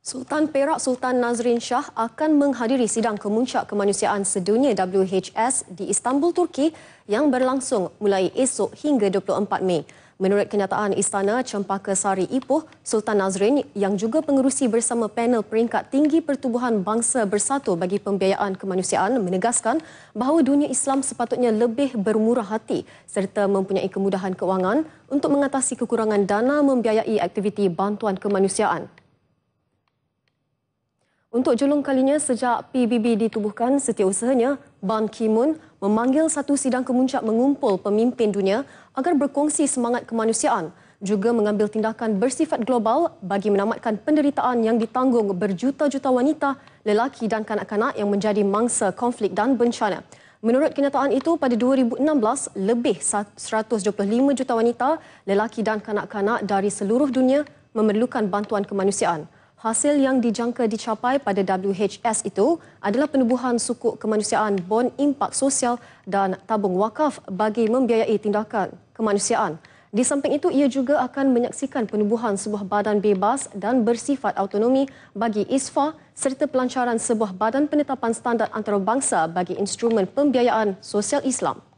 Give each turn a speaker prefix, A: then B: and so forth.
A: Sultan Perak Sultan Nazrin Shah akan menghadiri sidang kemuncak kemanusiaan sedunia WHS di Istanbul, Turki yang berlangsung mulai esok hingga 24 Mei. Menurut kenyataan Istana Cempaka Sari Ipoh, Sultan Nazrin yang juga pengerusi bersama panel peringkat tinggi pertubuhan bangsa bersatu bagi pembiayaan kemanusiaan menegaskan bahawa dunia Islam sepatutnya lebih bermurah hati serta mempunyai kemudahan kewangan untuk mengatasi kekurangan dana membiayai aktiviti bantuan kemanusiaan. Untuk julung kalinya sejak PBB ditubuhkan setiausahanya, Ban Ki-moon memanggil satu sidang kemuncak mengumpul pemimpin dunia agar berkongsi semangat kemanusiaan juga mengambil tindakan bersifat global bagi menamatkan penderitaan yang ditanggung berjuta-juta wanita, lelaki dan kanak-kanak yang menjadi mangsa konflik dan bencana. Menurut kenyataan itu, pada 2016, lebih 125 juta wanita, lelaki dan kanak-kanak dari seluruh dunia memerlukan bantuan kemanusiaan hasil yang dijangka dicapai pada WHS itu adalah penubuhan suku kemanusiaan Bond Impak Sosial dan tabung wakaf bagi membiayai tindakan kemanusiaan. Di samping itu, ia juga akan menyaksikan penubuhan sebuah badan bebas dan bersifat autonomi bagi ISFA serta pelancaran sebuah badan penetapan standar antarabangsa bagi instrumen pembiayaan sosial Islam.